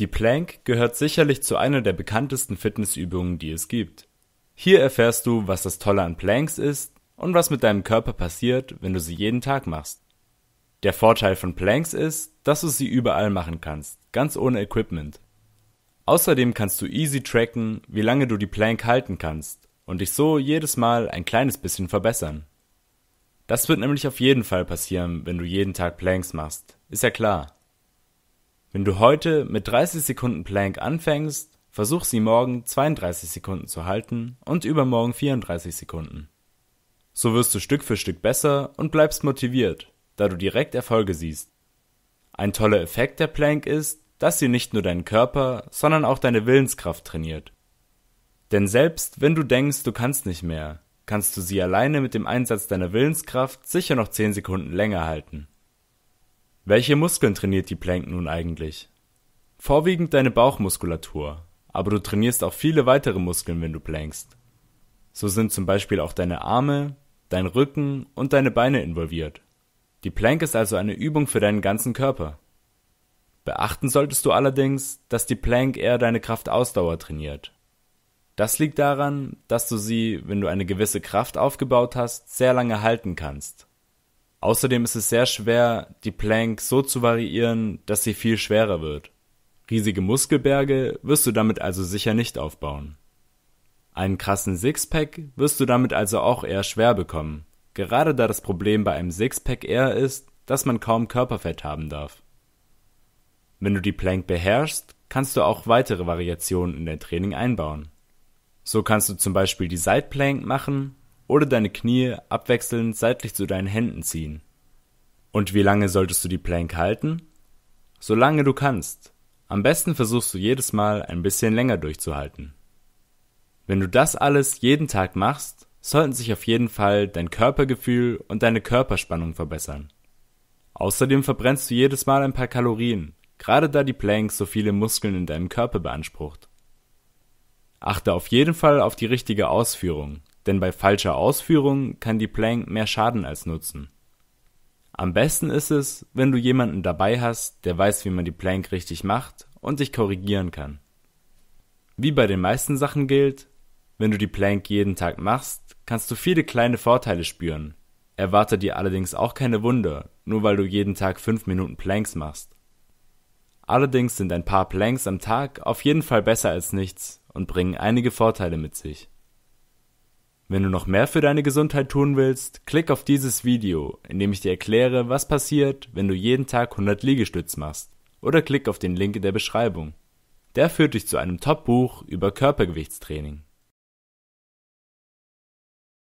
Die Plank gehört sicherlich zu einer der bekanntesten Fitnessübungen, die es gibt. Hier erfährst du, was das Tolle an Planks ist und was mit deinem Körper passiert, wenn du sie jeden Tag machst. Der Vorteil von Planks ist, dass du sie überall machen kannst, ganz ohne Equipment. Außerdem kannst du easy tracken, wie lange du die Plank halten kannst und dich so jedes Mal ein kleines bisschen verbessern. Das wird nämlich auf jeden Fall passieren, wenn du jeden Tag Planks machst, ist ja klar. Wenn du heute mit 30 Sekunden Plank anfängst, versuch sie morgen 32 Sekunden zu halten und übermorgen 34 Sekunden. So wirst du Stück für Stück besser und bleibst motiviert, da du direkt Erfolge siehst. Ein toller Effekt der Plank ist, dass sie nicht nur deinen Körper, sondern auch deine Willenskraft trainiert. Denn selbst wenn du denkst, du kannst nicht mehr, kannst du sie alleine mit dem Einsatz deiner Willenskraft sicher noch 10 Sekunden länger halten. Welche Muskeln trainiert die Plank nun eigentlich? Vorwiegend deine Bauchmuskulatur, aber du trainierst auch viele weitere Muskeln, wenn du plankst. So sind zum Beispiel auch deine Arme, dein Rücken und deine Beine involviert. Die Plank ist also eine Übung für deinen ganzen Körper. Beachten solltest du allerdings, dass die Plank eher deine Kraftausdauer trainiert. Das liegt daran, dass du sie, wenn du eine gewisse Kraft aufgebaut hast, sehr lange halten kannst. Außerdem ist es sehr schwer, die Plank so zu variieren, dass sie viel schwerer wird. Riesige Muskelberge wirst du damit also sicher nicht aufbauen. Einen krassen Sixpack wirst du damit also auch eher schwer bekommen, gerade da das Problem bei einem Sixpack eher ist, dass man kaum Körperfett haben darf. Wenn du die Plank beherrschst, kannst du auch weitere Variationen in dein Training einbauen. So kannst du zum Beispiel die Sideplank machen oder deine Knie abwechselnd seitlich zu deinen Händen ziehen. Und wie lange solltest du die Plank halten? Solange du kannst. Am besten versuchst du jedes Mal ein bisschen länger durchzuhalten. Wenn du das alles jeden Tag machst, sollten sich auf jeden Fall dein Körpergefühl und deine Körperspannung verbessern. Außerdem verbrennst du jedes Mal ein paar Kalorien, gerade da die Plank so viele Muskeln in deinem Körper beansprucht. Achte auf jeden Fall auf die richtige Ausführung, denn bei falscher Ausführung kann die Plank mehr schaden als nutzen. Am besten ist es, wenn du jemanden dabei hast, der weiß, wie man die Plank richtig macht und dich korrigieren kann. Wie bei den meisten Sachen gilt, wenn du die Plank jeden Tag machst, kannst du viele kleine Vorteile spüren. Erwarte dir allerdings auch keine Wunder, nur weil du jeden Tag fünf Minuten Planks machst. Allerdings sind ein paar Planks am Tag auf jeden Fall besser als nichts und bringen einige Vorteile mit sich. Wenn du noch mehr für deine Gesundheit tun willst, klick auf dieses Video, in dem ich dir erkläre, was passiert, wenn du jeden Tag 100 Liegestütz machst. Oder klick auf den Link in der Beschreibung. Der führt dich zu einem Top-Buch über Körpergewichtstraining.